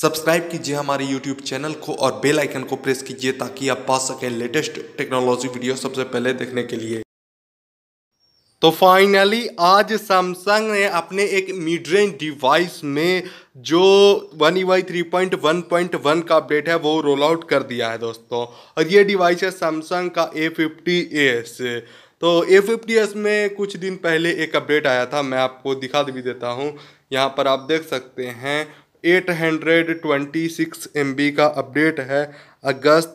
subscribe कीजिए हमारे YouTube channel को और बेल आइकन को प्रेस कीजिए ताकि आप पा सकें लेटेस्ट टेक्नोलॉजी वीडियो सबसे पहले देखने के लिए तो फाइनली आज सैमसंग ने अपने एक मिड रेंज डिवाइस में जो One E Y three point one point one का अपडेट है वो रोल आउट कर दिया है दोस्तों और ये डिवाइस है सैमसंग का ए फिफ्टी एस तो ए फिफ्टी एस में कुछ दिन पहले एक अपडेट आया था मैं आपको दिखा भी देता हूँ यहाँ पर आप देख सकते हैं 826 एमबी का अपडेट है अगस्त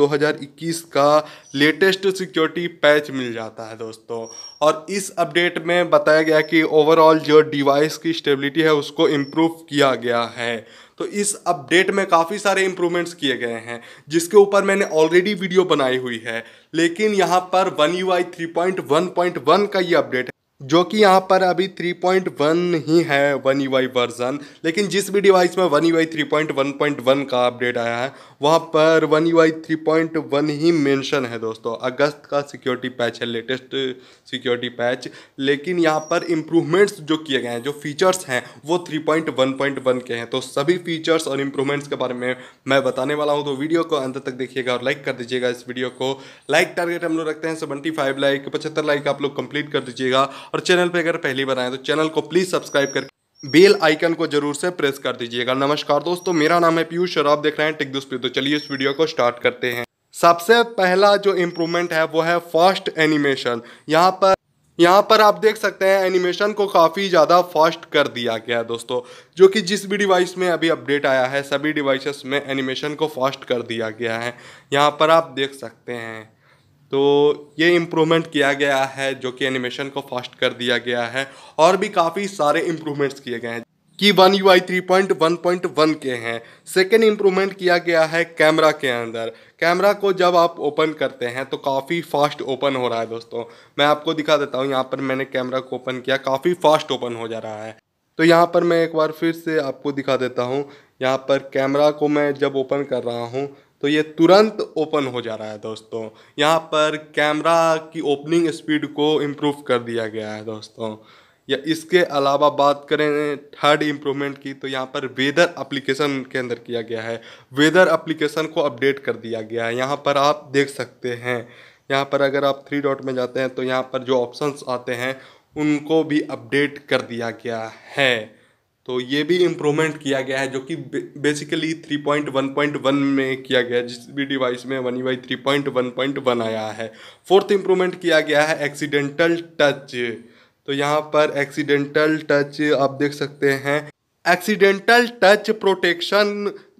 2021 का लेटेस्ट सिक्योरिटी पैच मिल जाता है दोस्तों और इस अपडेट में बताया गया कि ओवरऑल जो डिवाइस की स्टेबिलिटी है उसको इम्प्रूव किया गया है तो इस अपडेट में काफ़ी सारे इम्प्रूवमेंट्स किए गए हैं जिसके ऊपर मैंने ऑलरेडी वीडियो बनाई हुई है लेकिन यहाँ पर One UI three point one point one का ये अपडेट जो कि यहाँ पर अभी 3.1 ही है वन यू वर्ज़न लेकिन जिस भी डिवाइस में वन यू 3.1.1 का अपडेट आया है वहाँ पर वन यू 3.1 ही मेंशन है दोस्तों अगस्त का सिक्योरिटी पैच है लेटेस्ट सिक्योरिटी पैच लेकिन यहाँ पर इम्प्रूवमेंट्स जो किए गए हैं जो फीचर्स हैं वो 3.1.1 के हैं तो सभी फीचर्स और इम्प्रूवमेंट्स के बारे में मैं बताने वाला हूँ तो वीडियो को अंत तक देखिएगा और लाइक कर दीजिएगा इस वीडियो को लाइक टारगेट हम लोग रखते हैं सेवेंटी लाइक पचहत्तर लाइक आप लोग कंप्लीट कर दीजिएगा और चैनल पर अगर पहली बार आए तो चैनल को प्लीज़ सब्सक्राइब करके बेल आइकन को जरूर से प्रेस कर दीजिएगा नमस्कार दोस्तों मेरा नाम है पीयूष और आप देख रहे हैं टिक दुस्पी तो चलिए इस वीडियो को स्टार्ट करते हैं सबसे पहला जो इम्प्रूवमेंट है वो है फास्ट एनिमेशन यहाँ पर यहाँ पर आप देख सकते हैं एनिमेशन को काफ़ी ज़्यादा फास्ट कर दिया गया है दोस्तों जो कि जिस भी डिवाइस में अभी अपडेट आया है सभी डिवाइसेस में एनिमेशन को फास्ट कर दिया गया है यहाँ पर आप देख सकते हैं तो ये इम्प्रूवमेंट किया गया है जो कि एनिमेशन को फास्ट कर दिया गया है और भी काफ़ी सारे इम्प्रूवमेंट्स किए गए हैं कि One UI three point one point one के हैं सेकेंड इम्प्रूवमेंट किया गया है कैमरा के अंदर कैमरा को जब आप ओपन करते हैं तो काफ़ी फास्ट ओपन हो रहा है दोस्तों मैं आपको दिखा देता हूँ यहाँ पर मैंने कैमरा को ओपन किया काफ़ी फास्ट ओपन हो जा रहा है तो यहाँ पर मैं एक बार फिर से आपको दिखा देता हूँ यहाँ पर कैमरा को मैं जब ओपन कर रहा हूँ तो ये तुरंत ओपन हो जा रहा है दोस्तों यहाँ पर कैमरा की ओपनिंग स्पीड को इम्प्रूव कर दिया गया है दोस्तों या इसके अलावा बात करें थर्ड इम्प्रूवमेंट की तो यहाँ पर वेदर एप्लीकेशन के अंदर किया गया है वेदर एप्लीकेशन को अपडेट कर दिया गया है यहाँ पर आप देख सकते हैं यहाँ पर अगर आप थ्री डॉट में जाते हैं तो यहाँ पर जो ऑप्शंस आते हैं उनको भी अपडेट कर दिया गया है तो ये भी इम्प्रूवमेंट किया गया है जो कि बेसिकली 3.1.1 में किया गया है जिस भी डिवाइस में वन ई वाई थ्री आया है फोर्थ इम्प्रूवमेंट किया गया है एक्सीडेंटल टच तो यहाँ पर एक्सीडेंटल टच आप देख सकते हैं एक्सीडेंटल टच प्रोटेक्शन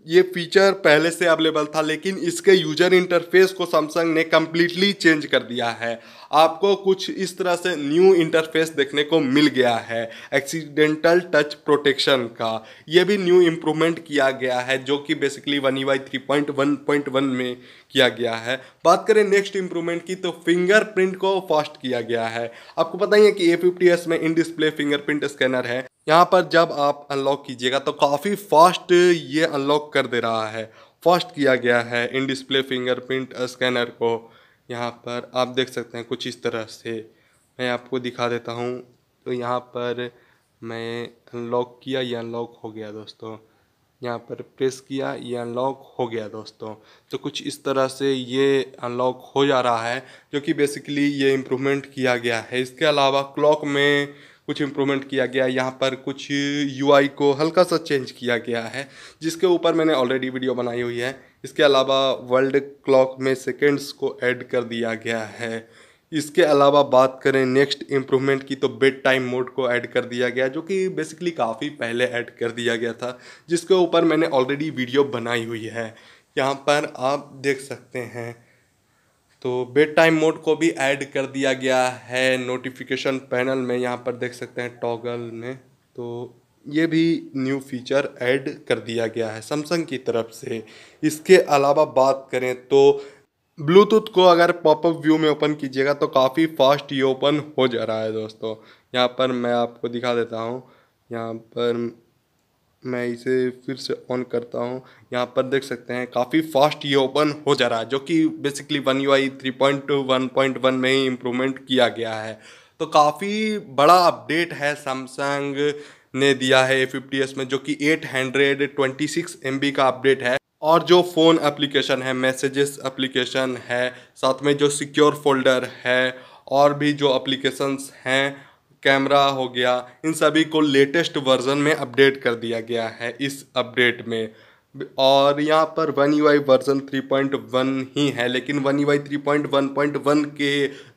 ये फीचर पहले से अवेलेबल था लेकिन इसके यूजर इंटरफेस को सैमसंग ने कम्प्लीटली चेंज कर दिया है आपको कुछ इस तरह से न्यू इंटरफेस देखने को मिल गया है एक्सीडेंटल टच प्रोटेक्शन का ये भी न्यू इम्प्रूवमेंट किया गया है जो कि basically One E Y three point one point one में किया गया है बात करें नेक्स्ट इम्प्रूवमेंट की तो फिंगरप्रिंट को फास्ट किया गया है आपको पता ही है कि ए फिफ्टी एस में इन डिस्प्ले फिंगरप्रिंट स्कैनर है यहाँ पर जब आप अनलॉक कीजिएगा तो काफ़ी फास्ट ये अनलॉक कर दे रहा है फास्ट किया गया है इन डिस्प्ले फिंगरप्रिंट स्कैनर को यहाँ पर आप देख सकते हैं कुछ इस तरह से मैं आपको दिखा देता हूँ तो यहाँ पर मैं अनलॉक किया ये अनलॉक हो गया दोस्तों यहाँ पर प्रेस किया ये अनलॉक हो गया दोस्तों तो कुछ इस तरह से ये अनलॉक हो जा रहा है जो कि बेसिकली ये इम्प्रूवमेंट किया गया है इसके अलावा क्लॉक में कुछ इम्प्रूवमेंट किया गया यहाँ पर कुछ यू को हल्का सा चेंज किया गया है जिसके ऊपर मैंने ऑलरेडी वीडियो बनाई हुई है इसके अलावा वर्ल्ड क्लॉक में सेकेंड्स को ऐड कर दिया गया है इसके अलावा बात करें नेक्स्ट इम्प्रूवमेंट की तो बेड टाइम मोड को ऐड कर दिया गया जो कि बेसिकली काफ़ी पहले ऐड कर दिया गया था जिसके ऊपर मैंने ऑलरेडी वीडियो बनाई हुई है यहाँ पर आप देख सकते हैं तो बेड टाइम मोड को भी ऐड कर दिया गया है नोटिफिकेशन पैनल में यहाँ पर देख सकते हैं टॉगल में तो ये भी न्यू फीचर ऐड कर दिया गया है सैमसंग की तरफ से इसके अलावा बात करें तो ब्लूटूथ को अगर पॉपअप व्यू में ओपन कीजिएगा तो काफ़ी फास्ट ये ओपन हो जा रहा है दोस्तों यहाँ पर मैं आपको दिखा देता हूँ यहाँ पर मैं इसे फिर से ऑन करता हूँ यहाँ पर देख सकते हैं काफ़ी फास्ट ये ओपन हो जा रहा है जो कि basically One UI three point two one point one में ही इम्प्रूवमेंट किया गया है तो काफ़ी बड़ा अपडेट है सैमसंग ने दिया है ए फिफ्टी एस में जो कि eight hundred twenty six M B का अपडेट है और जो फ़ोन एप्लीकेशन है मैसेजेस एप्लीकेशन है साथ में जो सिक्योर फोल्डर है और भी जो एप्लीकेशंस हैं कैमरा हो गया इन सभी को लेटेस्ट वर्ज़न में अपडेट कर दिया गया है इस अपडेट में और यहाँ पर One UI version three point one ही है लेकिन One UI three point one point one के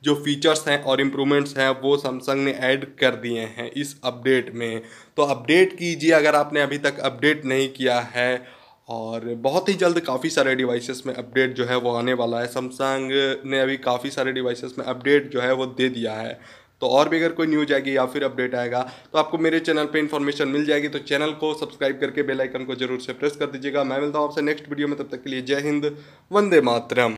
जो फीचर्स हैं और इम्प्रूवमेंट्स हैं वो सैमसंग ने ऐड कर दिए हैं इस अपडेट में तो अपडेट कीजिए अगर आपने अभी तक अपडेट नहीं किया है और बहुत ही जल्द काफ़ी सारे डिवाइसेस में अपडेट जो है वो आने वाला है सैमसंग ने अभी काफ़ी सारे डिवाइसेस में अपडेट जो है वो दे दिया है तो और भी अगर कोई न्यूज आएगी या फिर अपडेट आएगा तो आपको मेरे चैनल पे इन्फॉर्मेशन मिल जाएगी तो चैनल को सब्सक्राइब करके बेल आइकन को जरूर से प्रेस कर दीजिएगा मैं मिलता हूँ आपसे नेक्स्ट वीडियो में तब तक के लिए जय हिंद वंदे मातरम